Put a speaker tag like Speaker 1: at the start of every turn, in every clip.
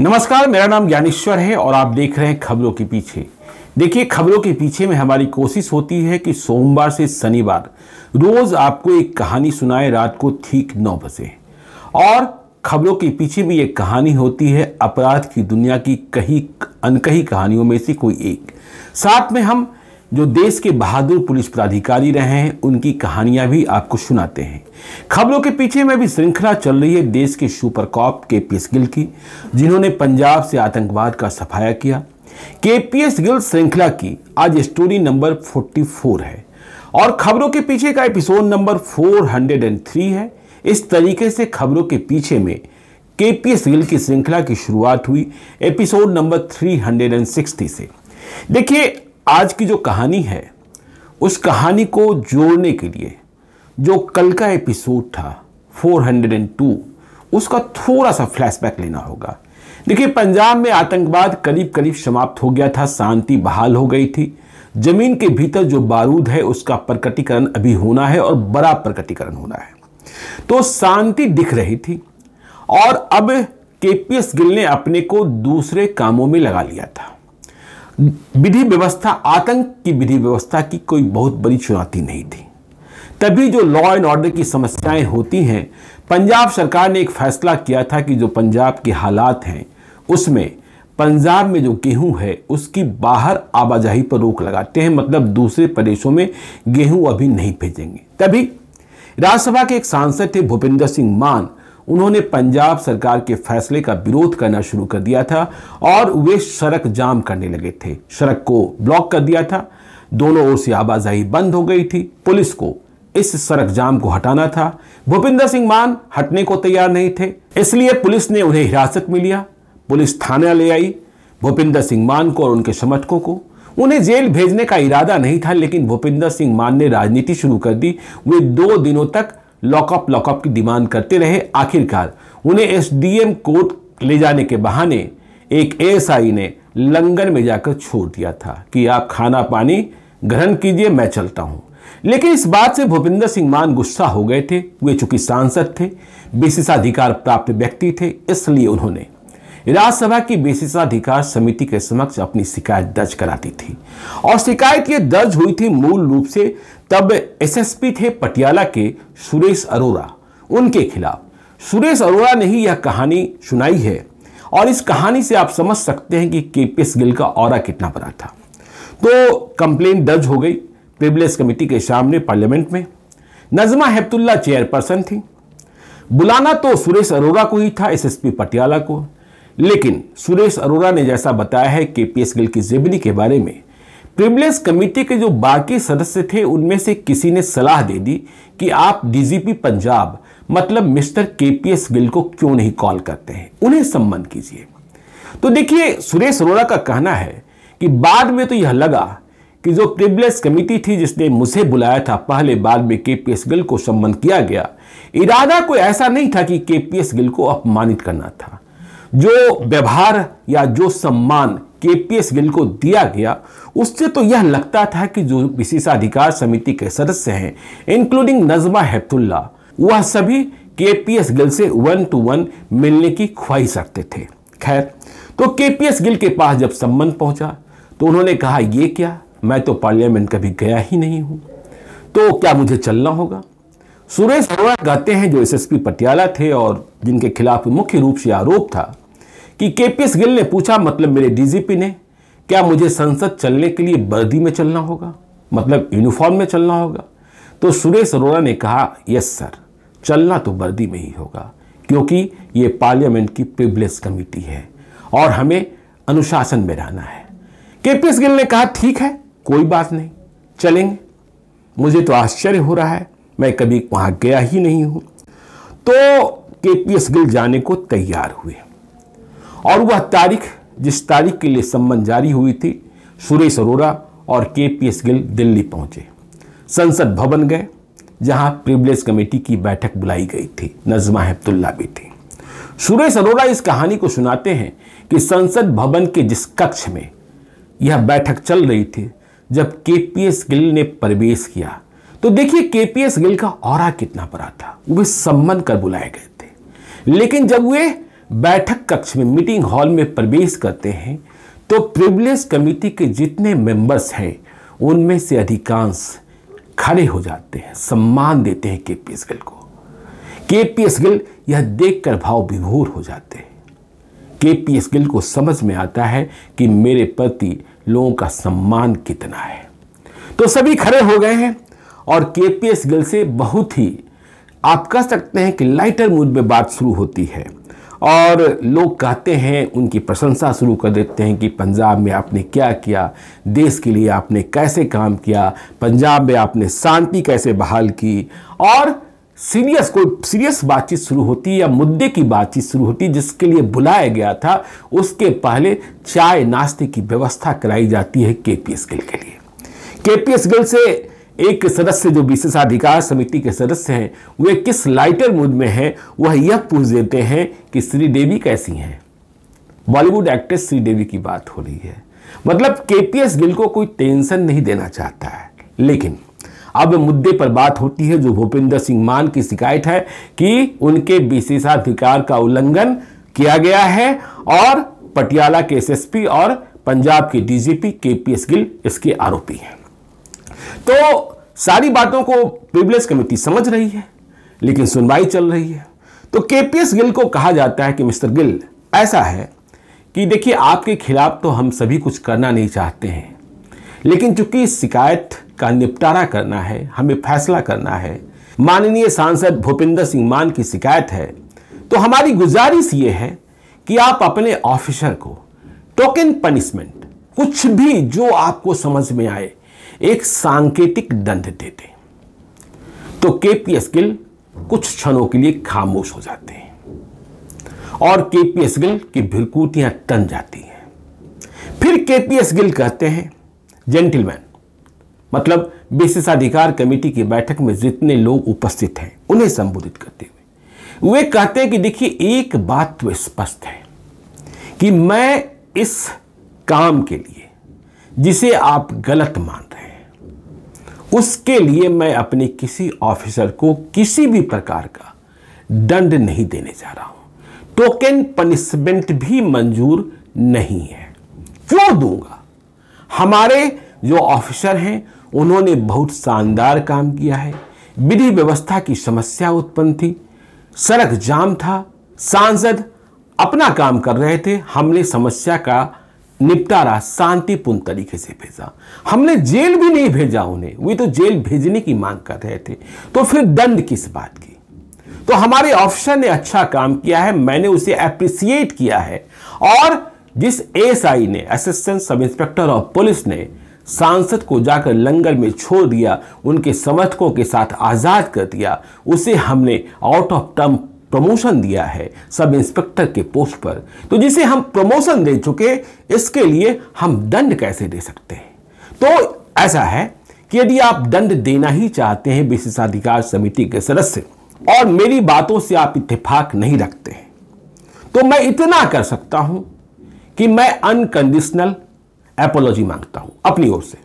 Speaker 1: नमस्कार मेरा नाम ज्ञानेश्वर है और आप देख रहे हैं खबरों के पीछे देखिए खबरों के पीछे में हमारी कोशिश होती है कि सोमवार से शनिवार रोज आपको एक कहानी सुनाए रात को ठीक नौ बजे और खबरों के पीछे भी एक कहानी होती है अपराध की दुनिया की कहीं अनकही कहानियों में से कोई एक साथ में हम जो देश के बहादुर पुलिस पदाधिकारी रहे हैं उनकी कहानियां भी आपको सुनाते हैं खबरों के पीछे में भी श्रृंखला चल रही है देश के super cop K P S Gill की जिन्होंने पंजाब से आतंकवाद का सफाया किया के पी एस गिल श्रृंखला की आज स्टोरी नंबर 44 है और खबरों के पीछे का एपिसोड नंबर 403 है इस तरीके से खबरों के पीछे में के पी एस गिल की श्रृंखला की शुरुआत हुई एपिसोड नंबर 360 से देखिए आज की जो कहानी है उस कहानी को जोड़ने के लिए जो कल का एपिसोड था 402 उसका थोड़ा सा फ्लैशबैक लेना होगा देखिए पंजाब में आतंकवाद करीब करीब समाप्त हो गया था शांति बहाल हो गई थी जमीन के भीतर जो बारूद है उसका प्रकटीकरण अभी होना है और बड़ा प्रकटीकरण होना है तो शांति दिख रही थी और अब केपीएस गिल ने अपने को दूसरे कामों में लगा लिया था विधि व्यवस्था आतंक की विधि व्यवस्था की कोई बहुत बड़ी चुनौती नहीं थी तभी जो लॉ एंड ऑर्डर की समस्याएं होती हैं पंजाब सरकार ने एक फैसला किया था कि जो पंजाब के हालात हैं उसमें पंजाब में जो गेहूं है उसकी बाहर आवाजाही पर रोक लगाते हैं मतलब दूसरे प्रदेशों में गेहूं अभी नहीं भेजेंगे तभी राज्यसभा के एक सांसद थे भूपेंद्र सिंह मान उन्होंने पंजाब सरकार के फैसले का विरोध करना शुरू कर दिया था और वे सड़क जाम करने लगे थे सड़क को ब्लॉक कर दिया था दोनों ओर से आवाजाही बंद हो गई थी पुलिस को इस सड़क जाम को हटाना था भूपिंदर सिंह मान हटने को तैयार नहीं थे इसलिए पुलिस ने उन्हें हिरासत में लिया पुलिस थाना ले आई भूपिंदर सिंह मान को और उनके समर्थकों को उन्हें जेल भेजने का इरादा नहीं था लेकिन भूपिंदर सिंह मान ने राजनीति शुरू कर दी वे दो दिनों तक लॉकअप लॉकअप की डिमांड करते रहे आखिरकार उन्हें एसडीएम कोर्ट ले जाने के बहाने एक एएसआई ने लंगर में जाकर छोड़ दिया था कि आप खाना पानी ग्रहण कीजिए मैं चलता हूँ लेकिन इस बात से भूपिंदर सिंह मान गुस्सा हो गए थे वे चूंकि सांसद थे विशेषाधिकार प्राप्त व्यक्ति थे इसलिए उन्होंने राज्यसभा की विशेषाधिकार समिति के समक्ष अपनी शिकायत दर्ज कराती थी और शिकायत ये दर्ज हुई थी मूल रूप से तब एसएसपी थे पटियाला के सुरेश अरोरा उनके खिलाफ सुरेश अरोरा ने ही यह कहानी सुनाई है और इस कहानी से आप समझ सकते हैं कि के पी एस गिल का और कितना बड़ा था तो कंप्लेन दर्ज हो गई प्रिवलेस कमेटी के सामने पार्लियामेंट में नजमा हेपतुल्ला चेयरपर्सन थी बुलाना तो सुरेश अरोरा को ही था एसएसपी पटियाला को लेकिन सुरेश अरोरा ने जैसा बताया है के पी एस गिल की जेबनी के बारे में प्रिविलेज कमेटी के जो बाकी सदस्य थे उनमें से किसी ने सलाह दे दी कि आप डीजीपी पंजाब मतलब मिस्टर केपीएस गिल को क्यों नहीं कॉल करते हैं उन्हें सम्मान कीजिए तो देखिए सुरेश अरोड़ा का कहना है कि बाद में तो यह लगा कि जो प्रिविलेज कमेटी थी जिसने मुझे बुलाया था पहले बाद में के पी एस गिल को सम्मान किया गया इरादा कोई ऐसा नहीं था कि के पी एस गिल को अपमानित करना था जो व्यवहार या जो सम्मान के पी एस गिल को दिया गया उससे तो यह लगता था कि जो विशेषाधिकार समिति के सदस्य हैं इंक्लूडिंग नजमा हेप्तुल्ला वह सभी के पी एस गिल से वन टू वन मिलने की ख्वाहिश रखते थे खैर तो के पी एस गिल के पास जब संबंध पहुंचा तो उन्होंने कहा यह क्या मैं तो पार्लियामेंट कभी गया ही नहीं हूं तो क्या मुझे चलना होगा सुरेश अरोड़ा कहते हैं जो एसएसपी पटियाला थे और जिनके खिलाफ मुख्य रूप से आरोप था कि केपीएस गिल ने पूछा मतलब मेरे डीजीपी ने क्या मुझे संसद चलने के लिए वर्दी में चलना होगा मतलब यूनिफॉर्म में चलना होगा तो सुरेश अरोड़ा ने कहा यस सर चलना तो वर्दी में ही होगा क्योंकि ये पार्लियामेंट की प्रिवलेस कमेटी है और हमें अनुशासन में रहना है केपीएस गिल ने कहा ठीक है कोई बात नहीं चलेंगे मुझे तो आश्चर्य हो रहा है मैं कभी वहाँ गया ही नहीं हूँ तो के पी एस गिल जाने को तैयार हुए और वह तारीख जिस तारीख के लिए संबंध जारी हुई थी सुरेश अरोड़ा और के पी एस गिल दिल्ली पहुँचे संसद भवन गए जहाँ प्रिवलेज कमेटी की बैठक बुलाई गई थी नजमा हेपतुल्ला भी थी सुरेश अरोड़ा इस कहानी को सुनाते हैं कि संसद भवन के जिस कक्ष में यह बैठक चल रही थी जब के पी एस गिल ने प्रवेश किया तो देखिए केपीएस गिल का और कितना बड़ा था वे सम्मन कर बुलाए गए थे लेकिन जब वे बैठक कक्ष में मीटिंग हॉल में प्रवेश करते हैं तो प्रिविलेज कमेटी के जितने मेंबर्स हैं उनमें से अधिकांश खड़े हो जाते हैं सम्मान देते हैं के पी एस गिल को के पी एस गिल यह देखकर भाव विभोर हो जाते हैं के पी एस गिल को समझ में आता है कि मेरे प्रति लोगों का सम्मान कितना है तो सभी खड़े हो गए हैं और के पी एस गिल से बहुत ही आप कह सकते हैं कि लाइटर मूड में बात शुरू होती है और लोग कहते हैं उनकी प्रशंसा शुरू कर देते हैं कि पंजाब में आपने क्या किया देश के लिए आपने कैसे काम किया पंजाब में आपने शांति कैसे बहाल की और सीरियस कोई सीरियस बातचीत शुरू होती या मुद्दे की बातचीत शुरू होती जिसके लिए बुलाया गया था उसके पहले चाय नाश्ते की व्यवस्था कराई जाती है के पी एस गिल के लिए के पी एस गिल से एक सदस्य जो विशेषाधिकार समिति के सदस्य हैं वे किस लाइटर मूड में हैं वह यह पूछ देते हैं कि श्रीदेवी कैसी हैं बॉलीवुड एक्ट्रेस श्रीदेवी की बात हो रही है मतलब केपीएस गिल को कोई टेंशन नहीं देना चाहता है लेकिन अब मुद्दे पर बात होती है जो भूपेंद्र सिंह मान की शिकायत है कि उनके विशेषाधिकार का उल्लंघन किया गया है और पटियाला के एसएसपी और पंजाब के डीजीपी केपीएस गिल इसके आरोपी हैं तो सारी बातों को प्रिविलेज कमेटी समझ रही है लेकिन सुनवाई चल रही है तो केपीएस गिल को कहा जाता है कि मिस्टर गिल ऐसा है कि देखिए आपके खिलाफ तो हम सभी कुछ करना नहीं चाहते हैं लेकिन चूंकि शिकायत का निपटारा करना है हमें फैसला करना है माननीय सांसद भूपिंदर सिंह मान की शिकायत है तो हमारी गुजारिश ये है कि आप अपने ऑफिसर को टोकन पनिशमेंट कुछ भी जो आपको समझ में आए एक सांकेतिक दंड देते तो के पी एस गिल कुछ क्षणों के लिए खामोश हो जाते हैं और के पी एस गिल की भिरकूतियां तन जाती हैं फिर के पी एस गिल कहते हैं जेंटलमैन मतलब विशेषाधिकार कमेटी की बैठक में जितने लोग उपस्थित हैं उन्हें संबोधित करते हुए वे कहते हैं कि देखिए एक बात तो स्पष्ट है कि मैं इस काम के लिए जिसे आप गलत मान उसके लिए मैं अपने किसी ऑफिसर को किसी भी प्रकार का दंड नहीं देने जा रहा हूं टोकन पनिशमेंट भी मंजूर नहीं है क्यों दूंगा हमारे जो ऑफिसर हैं उन्होंने बहुत शानदार काम किया है विधि व्यवस्था की समस्या उत्पन्न थी सड़क जाम था सांसद अपना काम कर रहे थे हमने समस्या का निपटारा शांतिपूर्ण तरीके से भेजा हमने जेल भी नहीं भेजा उन्हें वे तो जेल भेजने की मांग कर रहे थे तो फिर दंड किस बात की तो हमारे ऑफिसर ने अच्छा काम किया है मैंने उसे अप्रिसिएट किया है और जिस एसआई ने assistant sub inspector of police ने सांसद को जाकर लंगर में छोड़ दिया उनके समर्थकों के साथ आज़ाद कर दिया उसे हमने आउट ऑफ टर्म प्रमोशन दिया है सब इंस्पेक्टर के पोस्ट पर तो जिसे हम प्रमोशन दे चुके इसके लिए हम दंड कैसे दे सकते हैं तो ऐसा है कि यदि आप दंड देना ही चाहते हैं विशेषाधिकार समिति के सदस्य और मेरी बातों से आप इतफाक नहीं रखते हैं तो मैं इतना कर सकता हूं कि मैं अनकंडीशनल एपोलॉजी मांगता हूं अपनी ओर से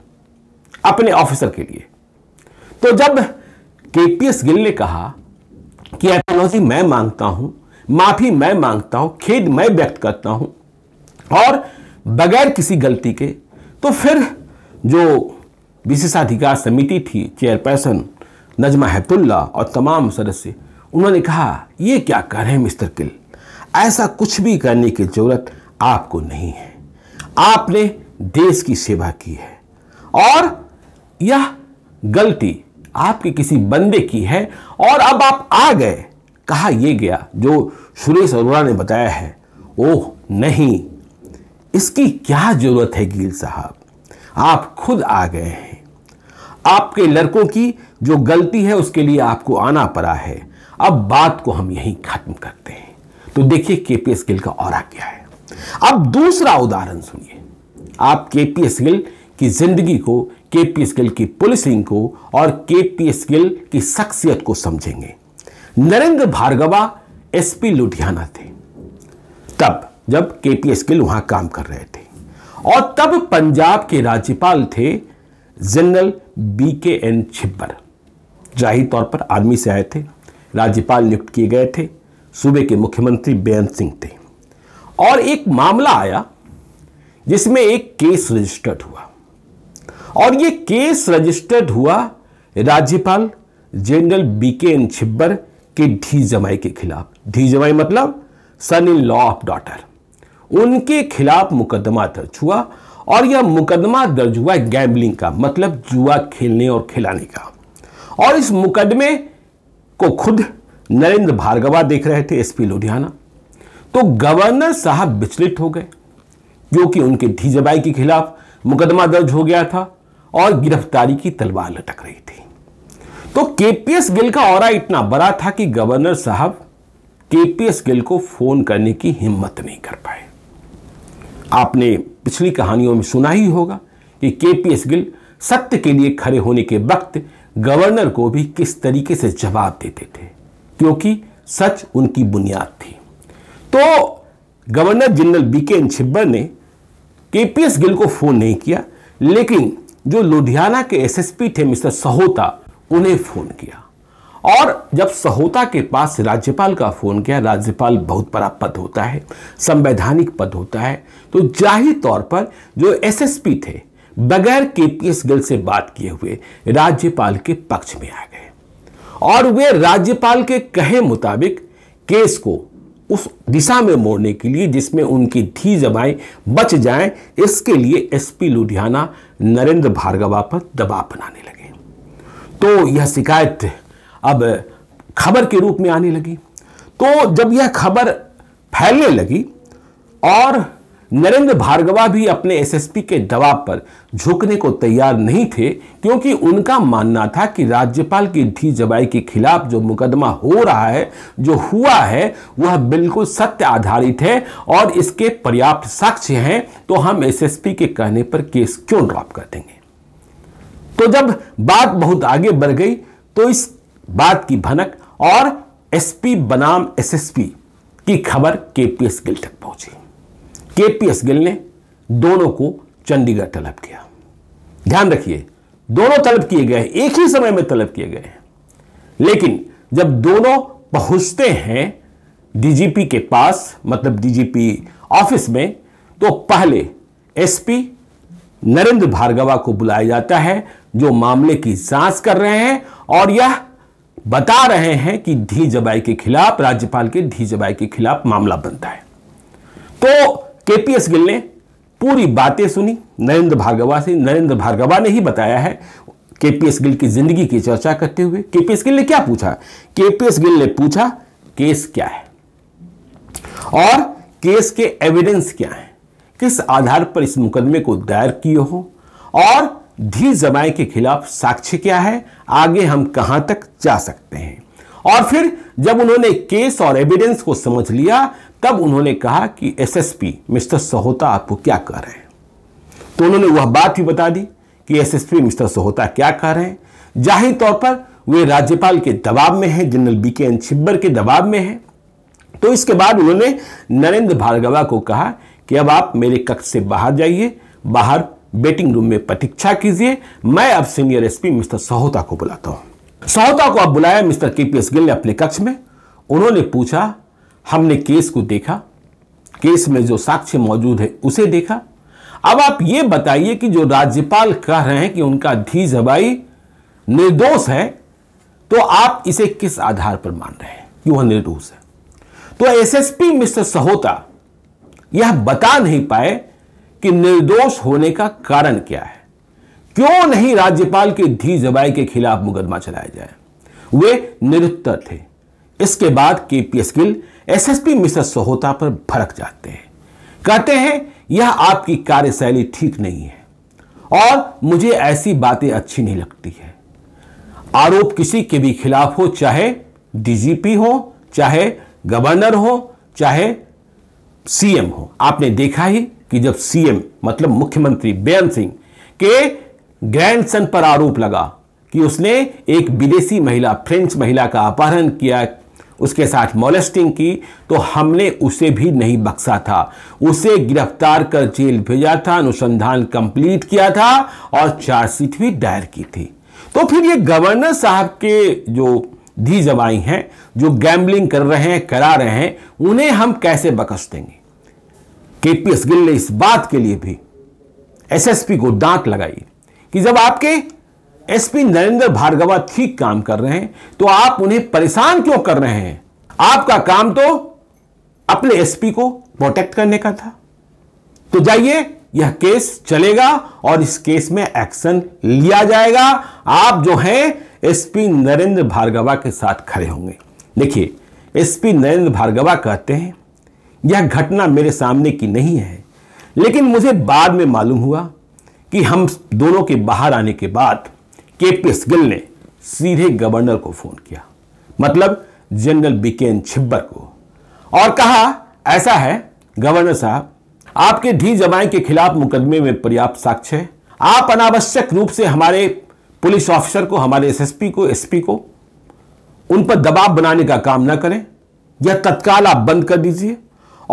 Speaker 1: अपने ऑफिसर के लिए तो जब केपीएस गिल ने कहा कि एपेलॉजी मैं मांगता हूं माफी मैं मांगता हूं खेद मैं व्यक्त करता हूं और बगैर किसी गलती के तो फिर जो विशेषाधिकार समिति थी चेयरपर्सन नजमा हैतुल्ला और तमाम सदस्य उन्होंने कहा ये क्या कर रहे हैं मिस्टर किल ऐसा कुछ भी करने की ज़रूरत आपको नहीं है आपने देश की सेवा की है और यह गलती आपके किसी बंदे की है और अब आप आ गए कहा यह गया जो सुरेश अरोड़ा ने बताया है ओह नहीं इसकी क्या जरूरत है गिल साहब आप खुद आ गए हैं आपके लड़कों की जो गलती है उसके लिए आपको आना पड़ा है अब बात को हम यहीं खत्म करते हैं तो देखिए केपीएस गिल का और क्या है अब दूसरा उदाहरण सुनिए आप केपीएस गिल की जिंदगी को के पी स्किल की पुलिसिंग को और के पी स्किल की शख्सियत को समझेंगे नरेंद्र भार्गवा एसपी लुधियाना थे तब जब के पी स्किल वहां काम कर रहे थे और तब पंजाब के राज्यपाल थे general B K N Chhibber जाहिर तौर पर आर्मी से आए थे राज्यपाल नियुक्त किए गए थे सूबे के मुख्यमंत्री बेअंत सिंह थे और एक मामला आया जिसमें एक केस रजिस्टर्ड हुआ और ये केस रजिस्टर्ड हुआ राज्यपाल general B K N Chhibber के ढी जमाई के खिलाफ ढी जमाई मतलब son in law of daughter उनके खिलाफ मुकदमा दर्ज हुआ और यह मुकदमा दर्ज हुआ गैम्बलिंग का मतलब जुआ खेलने और खिलाने का और इस मुकदमे को खुद नरेंद्र भार्गवा देख रहे थे एसपी लुधियाना तो गवर्नर साहब विचलित हो गए क्योंकि उनके ढी जमाई के खिलाफ मुकदमा दर्ज हो गया था और गिरफ्तारी की तलवार लटक रही थी तो केपीएस गिल का और इतना बड़ा था कि गवर्नर साहब केपीएस गिल को फोन करने की हिम्मत नहीं कर पाए आपने पिछली कहानियों में सुना ही होगा कि केपीएस गिल सत्य के लिए खड़े होने के वक्त गवर्नर को भी किस तरीके से जवाब देते थे क्योंकि सच उनकी बुनियाद थी तो गवर्नर जनरल बी के छिब्बर ने केपीएस गिल को फोन नहीं किया लेकिन जो लुधियाना के एसएसपी थे मिस्टर सहोता उन्हें फोन किया और जब सहोता के पास राज्यपाल का फोन किया राज्यपाल बहुत बड़ा पद होता है संवैधानिक पद होता है तो जाहिर तौर पर जो एसएसपी थे बगैर के पी एस गिल से बात किए हुए राज्यपाल के पक्ष में आ गए और वे राज्यपाल के कहे मुताबिक केस को उस दिशा में मोड़ने के लिए जिसमें उनकी धी जमाएं बच जाएं इसके लिए एसपी लुधियाना नरेंद्र भार्गवा पर दबाव बनाने लगे तो यह शिकायत अब खबर के रूप में आने लगी तो जब यह खबर फैलने लगी और नरेंद्र भार्गवा भी अपने एसएसपी के दबाव पर झुकने को तैयार नहीं थे क्योंकि उनका मानना था कि राज्यपाल की ढी जबाई के खिलाफ जो मुकदमा हो रहा है जो हुआ है वह बिल्कुल सत्य आधारित है और इसके पर्याप्त साक्ष्य हैं तो हम एसएसपी के कहने पर केस क्यों ड्रॉप कर देंगे तो जब बात बहुत आगे बढ़ गई तो इस बात की भनक और एसपी बनाम एसएसपी की खबर केपीएस गिल तक पहुंची के पी एस गिल ने दोनों को चंडीगढ़ तलब किया ध्यान रखिए दोनों तलब किए गए एक ही समय में तलब किए गए लेकिन जब दोनों पहुंचते हैं डीजीपी के पास मतलब डीजीपी ऑफिस में तो पहले एसपी नरेंद्र भार्गवा को बुलाया जाता है जो मामले की जांच कर रहे हैं और यह बता रहे हैं कि धी जबाई के खिलाफ राज्यपाल के धी जबाई के खिलाफ मामला बनता है तो केपीएस गिल ने पूरी बातें सुनी नरेंद्र भार्गवा से नरेंद्र भार्गवा ने ही बताया है केपीएस गिल की जिंदगी की चर्चा करते हुए केपीएस गिल ने क्या पूछा केपीएस गिल ने पूछा केस क्या है और केस के एविडेंस क्या है किस आधार पर इस मुकदमे को दायर किए हो और धी जमाए के खिलाफ साक्ष्य क्या है आगे हम कहां तक जा सकते हैं और फिर जब उन्होंने केस और एविडेंस को समझ लिया तब उन्होंने कहा कि एसएसपी मिस्टर सहोता आपको क्या कह रहे हैं तो उन्होंने वह बात भी बता दी कि एसएसपी मिस्टर सहोता क्या कह रहे हैं जाहिर तौर पर वे राज्यपाल के दबाव में हैं general B K N Chhibber के दबाव में हैं तो इसके बाद उन्होंने नरेंद्र भार्गवा को कहा कि अब आप मेरे कक्ष से बाहर जाइए बाहर वेटिंग रूम में प्रतीक्षा कीजिए मैं अब सीनियर एसपी मिस्टर सहोता को बुलाता हूं सहोता को अब बुलाया मिस्टर के पी एस गिल ने अपने कक्ष में उन्होंने पूछा हमने केस को देखा केस में जो साक्ष्य मौजूद है उसे देखा अब आप ये बताइए कि जो राज्यपाल कह रहे हैं कि उनका धी जबाई निर्दोष है तो आप इसे किस आधार पर मान रहे हैं कि वह निर्दोष है तो एसएसपी मिस्टर सहोता यह बता नहीं पाए कि निर्दोष होने का कारण क्या है क्यों नहीं राज्यपाल के धी जबाई के खिलाफ मुकदमा चलाया जाए वे निरुत्तर थे इसके बाद K P Gill SSP mister Sahota पर भड़क जाते हैं कहते हैं यह आपकी कार्यशैली ठीक नहीं है और मुझे ऐसी बातें अच्छी नहीं लगती है आरोप किसी के भी खिलाफ हो चाहे डीजीपी हो चाहे गवर्नर हो चाहे सीएम हो आपने देखा ही कि जब सीएम मतलब मुख्यमंत्री बेअंत सिंह के ग्रैंडसन पर आरोप लगा कि उसने एक विदेशी महिला फ्रेंच महिला का अपहरण किया उसके साथ मोलेस्टिंग की तो हमने उसे भी नहीं बख्शा था उसे गिरफ्तार कर जेल भेजा था अनुसंधान कंप्लीट किया था और चार्जशीट भी दायर की थी तो फिर ये गवर्नर साहब के जो धी जवाई हैं जो गैम्बलिंग कर रहे हैं करा रहे हैं उन्हें हम कैसे बकस देंगे के पी एस गिल ने इस बात के लिए भी एसएसपी को दांत लगाई कि जब आपके एसपी नरेंद्र भार्गवा ठीक काम कर रहे हैं तो आप उन्हें परेशान क्यों कर रहे हैं आपका काम तो अपने एसपी को प्रोटेक्ट करने का था तो जाइए यह केस चलेगा और इस केस में एक्शन लिया जाएगा आप जो हैं एसपी नरेंद्र भार्गवा के साथ खड़े होंगे देखिए एसपी नरेंद्र भार्गवा कहते हैं यह घटना मेरे सामने की नहीं है लेकिन मुझे बाद में मालूम हुआ कि हम दोनों के बाहर आने के बाद के पी गिल ने सीधे गवर्नर को फोन किया मतलब जनरल बीकेन छिब्बर को और कहा ऐसा है गवर्नर साहब आपके ढी जमाई के खिलाफ मुकदमे में पर्याप्त साक्ष्य है आप अनावश्यक रूप से हमारे पुलिस ऑफिसर को हमारे एसएसपी को एसपी को उन पर दबाव बनाने का काम ना करें यह तत्काल आप बंद कर दीजिए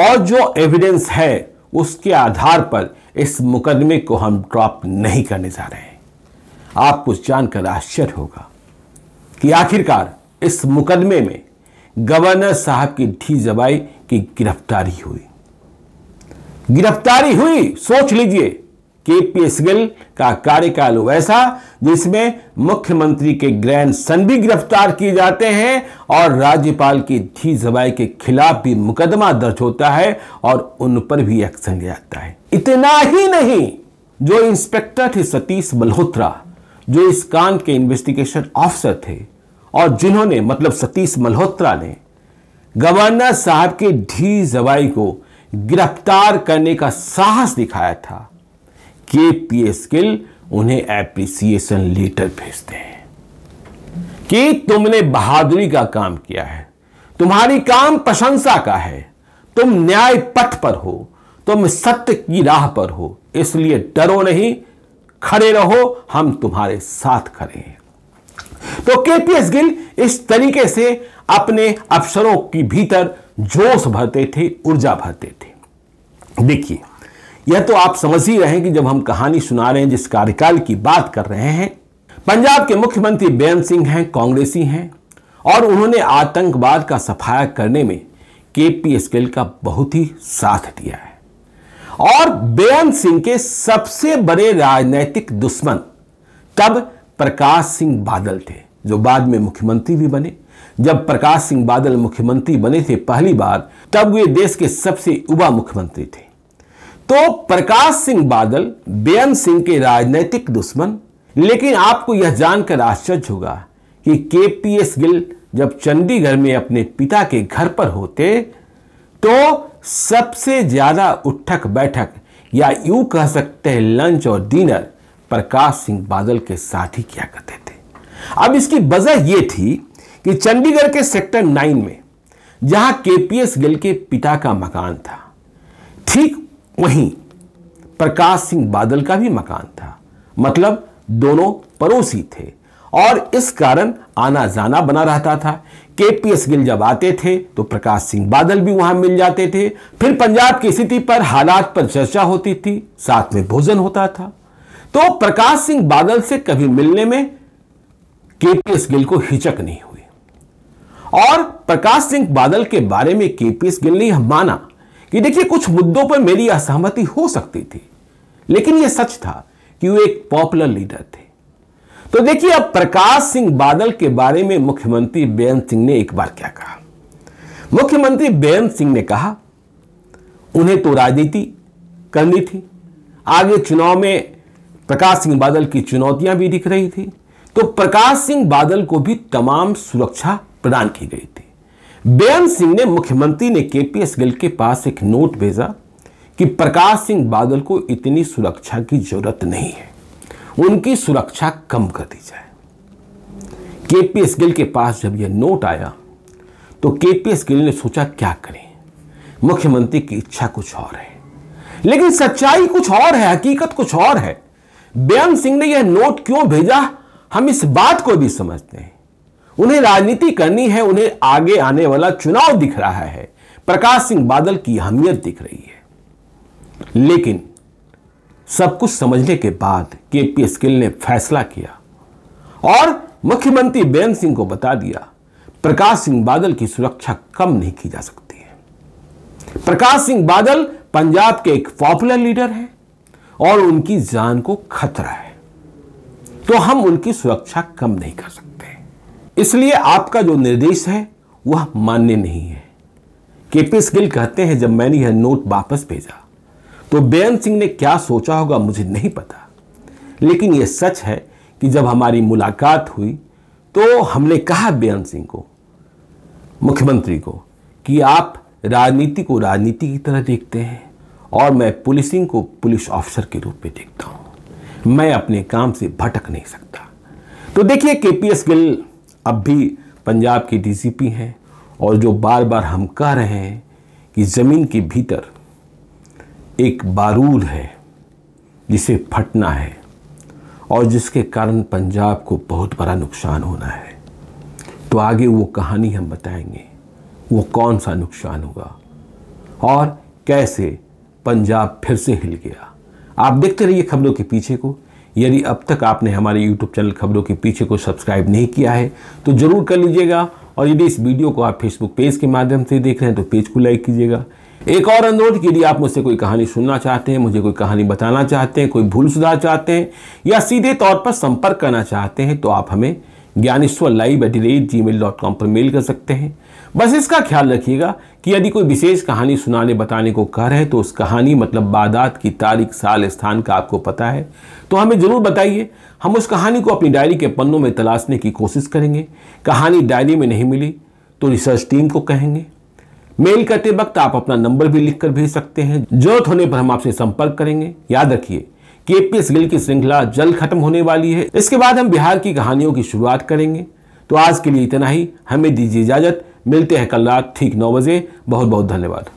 Speaker 1: और जो एविडेंस है उसके आधार पर इस मुकदमे को हम ड्रॉप नहीं करने जा रहे हैं आपको जानकर आश्चर्य होगा कि आखिरकार इस मुकदमे में गवर्नर साहब की ढी जबाई की गिरफ्तारी हुई गिरफ्तारी हुई सोच लीजिए के पी एस गिल का कार्यकाल वैसा जिसमें मुख्यमंत्री के ग्रैंड सन भी गिरफ्तार किए जाते हैं और राज्यपाल की धी जबाई के खिलाफ भी मुकदमा दर्ज होता है और उन पर भी एक्शन लिया जाता है इतना ही नहीं जो इंस्पेक्टर थे सतीश मल्होत्रा जो इस कांड के इन्वेस्टिगेशन ऑफिसर थे और जिन्होंने मतलब सतीश मल्होत्रा ने गवर्नर साहब के ढी जवाई को गिरफ्तार करने का साहस दिखाया था के पी एस गिल उन्हें एप्रिसिएशन लेटर भेजते हैं कि तुमने बहादुरी का काम किया है तुम्हारी काम प्रशंसा का है तुम न्याय पथ पर हो तुम सत्य की राह पर हो इसलिए डरो नहीं खड़े रहो हम तुम्हारे साथ खड़े हैं तो केपीएस गिल इस तरीके से अपने अफसरों के भीतर जोश भरते थे ऊर्जा भरते थे देखिए यह तो आप समझ ही रहे हैं कि जब हम कहानी सुना रहे हैं जिस कार्यकाल की बात कर रहे हैं पंजाब के मुख्यमंत्री बेन सिंह हैं कांग्रेसी हैं और उन्होंने आतंकवाद का सफाया करने में के पी एस गिल का बहुत ही साथ दिया है और बेअंत सिंह के सबसे बड़े राजनीतिक दुश्मन तब प्रकाश सिंह बादल थे जो बाद में मुख्यमंत्री भी बने जब प्रकाश सिंह बादल मुख्यमंत्री बने थे पहली बार तब वे देश के सबसे युवा मुख्यमंत्री थे तो प्रकाश सिंह बादल बेअंत सिंह के राजनैतिक दुश्मन लेकिन आपको यह जानकर आश्चर्य होगा कि के पी एस गिल जब चंडीगढ़ में अपने पिता के घर पर होते तो सबसे ज़्यादा उठक बैठक या यूं कह सकते हैं लंच और डिनर प्रकाश सिंह बादल के साथ ही किया करते थे अब इसकी वजह यह थी कि चंडीगढ़ के सेक्टर नाइन में जहां केपीएस गिल के पिता का मकान था ठीक वहीं प्रकाश सिंह बादल का भी मकान था मतलब दोनों पड़ोसी थे और इस कारण आना जाना बना रहता था के पी एस गिल जब आते थे तो प्रकाश सिंह बादल भी वहां मिल जाते थे फिर पंजाब की स्थिति पर हालात पर चर्चा होती थी साथ में भोजन होता था तो प्रकाश सिंह बादल से कभी मिलने में के पी एस गिल को हिचक नहीं हुई और प्रकाश सिंह बादल के बारे में के पी एस गिल ने यह माना कि देखिए कुछ मुद्दों पर मेरी असहमति हो सकती थी लेकिन यह सच था कि वे एक पॉपुलर लीडर थे तो देखिए अब प्रकाश सिंह बादल के बारे में मुख्यमंत्री बेअंत सिंह ने एक बार क्या कहा मुख्यमंत्री बेअंत सिंह ने कहा उन्हें तो राजनीति करनी थी आगे चुनाव में प्रकाश सिंह बादल की चुनौतियां भी दिख रही थी तो प्रकाश सिंह बादल को भी तमाम सुरक्षा प्रदान की गई थी बेअंत सिंह ने मुख्यमंत्री ने केपीएस गिल के पास एक नोट भेजा कि प्रकाश सिंह बादल को इतनी सुरक्षा की जरूरत नहीं है उनकी सुरक्षा कम कर दी जाए के पी एस गिल के पास जब यह नोट आया तो के पी एस गिल ने सोचा क्या करें मुख्यमंत्री की इच्छा कुछ और है लेकिन सच्चाई कुछ और है हकीकत कुछ और है बेअंत सिंह ने यह नोट क्यों भेजा हम इस बात को भी समझते हैं उन्हें राजनीति करनी है उन्हें आगे आने वाला चुनाव दिख रहा है प्रकाश सिंह बादल की अहमियत दिख रही है लेकिन सब कुछ समझने के बाद के पी स्किल ने फैसला किया और मुख्यमंत्री बेन सिंह को बता दिया प्रकाश सिंह बादल की सुरक्षा कम नहीं की जा सकती है प्रकाश सिंह बादल पंजाब के एक पॉपुलर लीडर हैं और उनकी जान को खतरा है तो हम उनकी सुरक्षा कम नहीं कर सकते इसलिए आपका जो निर्देश है वह मान्य नहीं है केपी स्किल कहते हैं जब मैंने यह नोट वापस भेजा तो बेअन सिंह ने क्या सोचा होगा मुझे नहीं पता लेकिन यह सच है कि जब हमारी मुलाकात हुई तो हमने कहा बेअंत सिंह को मुख्यमंत्री को कि आप राजनीति को राजनीति की तरह देखते हैं और मैं पुलिसिंग को पुलिस ऑफिसर के रूप में देखता हूं मैं अपने काम से भटक नहीं सकता तो देखिए के पी एस गिल अब भी पंजाब के डीसीपी हैं और जो बार बार हम कह रहे हैं कि ज़मीन के भीतर एक बारूद है जिसे फटना है और जिसके कारण पंजाब को बहुत बड़ा नुकसान होना है तो आगे वो कहानी हम बताएंगे वो कौन सा नुकसान हुआ और कैसे पंजाब फिर से हिल गया आप देखते रहिए खबरों के पीछे को यदि अब तक आपने हमारे YouTube चैनल खबरों के पीछे को सब्सक्राइब नहीं किया है तो ज़रूर कर लीजिएगा और यदि इस वीडियो को आप फेसबुक पेज के माध्यम से देख रहे हैं तो पेज को लाइक कीजिएगा एक और अनुरोध के लिए आप मुझसे कोई कहानी सुनना चाहते हैं मुझे कोई कहानी बताना चाहते हैं कोई भूल सुधार चाहते हैं या सीधे तौर पर संपर्क करना चाहते हैं तो आप हमें Gyaneshwar live at rate G mail dot com पर मेल कर सकते हैं बस इसका ख्याल रखिएगा कि यदि कोई विशेष कहानी सुनाने बताने को कह रहे हैं तो उस कहानी मतलब बादात की तारीख साल स्थान का आपको पता है तो हमें ज़रूर बताइए हम उस कहानी को अपनी डायरी के पन्नों में तलाशने की कोशिश करेंगे कहानी डायरी में नहीं मिली तो रिसर्च टीम को कहेंगे मेल करते वक्त आप अपना नंबर भी लिखकर भेज सकते हैं जरूरत होने पर हम आपसे संपर्क करेंगे याद रखिए केपीएस गिल की श्रृंखला जल्द खत्म होने वाली है इसके बाद हम बिहार की कहानियों की शुरुआत करेंगे तो आज के लिए इतना ही हमें दीजिए इजाजत मिलते हैं कल रात ठीक नौ बजे बहुत बहुत धन्यवाद